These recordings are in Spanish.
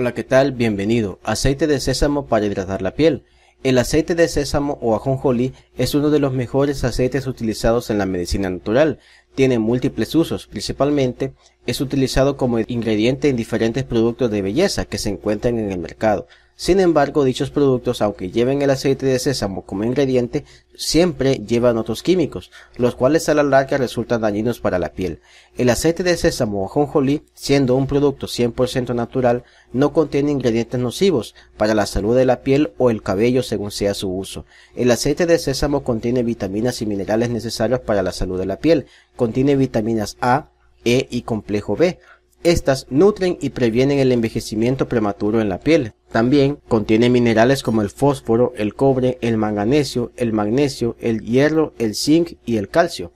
Hola, ¿qué tal? Bienvenido. Aceite de sésamo para hidratar la piel. El aceite de sésamo o ajonjolí es uno de los mejores aceites utilizados en la medicina natural. Tiene múltiples usos, principalmente es utilizado como ingrediente en diferentes productos de belleza que se encuentran en el mercado. Sin embargo, dichos productos, aunque lleven el aceite de sésamo como ingrediente, siempre llevan otros químicos, los cuales a la larga resultan dañinos para la piel. El aceite de sésamo o jonjolí, siendo un producto 100% natural, no contiene ingredientes nocivos para la salud de la piel o el cabello según sea su uso. El aceite de sésamo contiene vitaminas y minerales necesarios para la salud de la piel, contiene vitaminas A, E y complejo B, estas nutren y previenen el envejecimiento prematuro en la piel. También contiene minerales como el fósforo, el cobre, el manganesio, el magnesio, el hierro, el zinc y el calcio.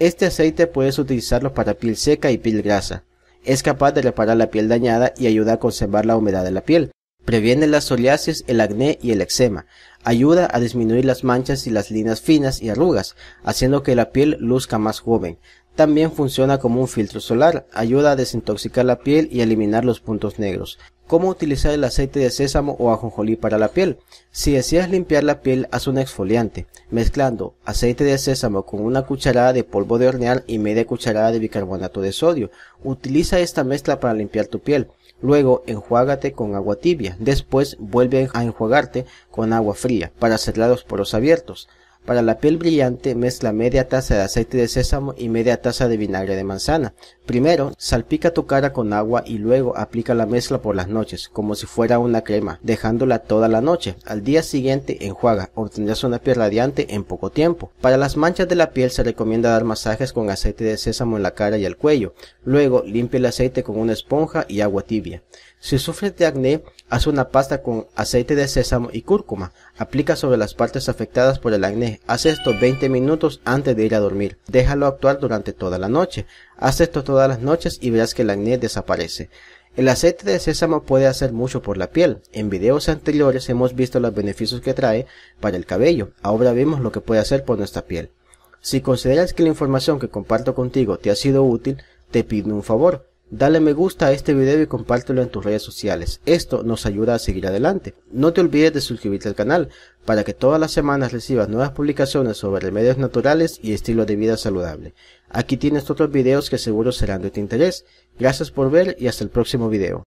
Este aceite puedes utilizarlo para piel seca y piel grasa. Es capaz de reparar la piel dañada y ayuda a conservar la humedad de la piel. Previene las psoriasis, el acné y el eczema. Ayuda a disminuir las manchas y las líneas finas y arrugas, haciendo que la piel luzca más joven. También funciona como un filtro solar, ayuda a desintoxicar la piel y eliminar los puntos negros. ¿Cómo utilizar el aceite de sésamo o ajonjolí para la piel? Si deseas limpiar la piel, haz un exfoliante, mezclando aceite de sésamo con una cucharada de polvo de hornear y media cucharada de bicarbonato de sodio. Utiliza esta mezcla para limpiar tu piel. Luego enjuágate con agua tibia. Después vuelve a enjuagarte con agua fría para cerrar los poros abiertos. Para la piel brillante mezcla media taza de aceite de sésamo y media taza de vinagre de manzana. Primero, salpica tu cara con agua y luego aplica la mezcla por las noches, como si fuera una crema, dejándola toda la noche. Al día siguiente enjuaga, obtendrás una piel radiante en poco tiempo. Para las manchas de la piel se recomienda dar masajes con aceite de sésamo en la cara y el cuello. Luego, limpia el aceite con una esponja y agua tibia. Si sufres de acné, haz una pasta con aceite de sésamo y cúrcuma. Aplica sobre las partes afectadas por el acné Haz esto 20 minutos antes de ir a dormir. Déjalo actuar durante toda la noche. Haz esto todas las noches y verás que el acné desaparece. El aceite de sésamo puede hacer mucho por la piel. En videos anteriores hemos visto los beneficios que trae para el cabello. Ahora vemos lo que puede hacer por nuestra piel. Si consideras que la información que comparto contigo te ha sido útil, te pido un favor. Dale me gusta a este video y compártelo en tus redes sociales. Esto nos ayuda a seguir adelante. No te olvides de suscribirte al canal para que todas las semanas recibas nuevas publicaciones sobre remedios naturales y estilo de vida saludable. Aquí tienes otros videos que seguro serán de tu interés. Gracias por ver y hasta el próximo video.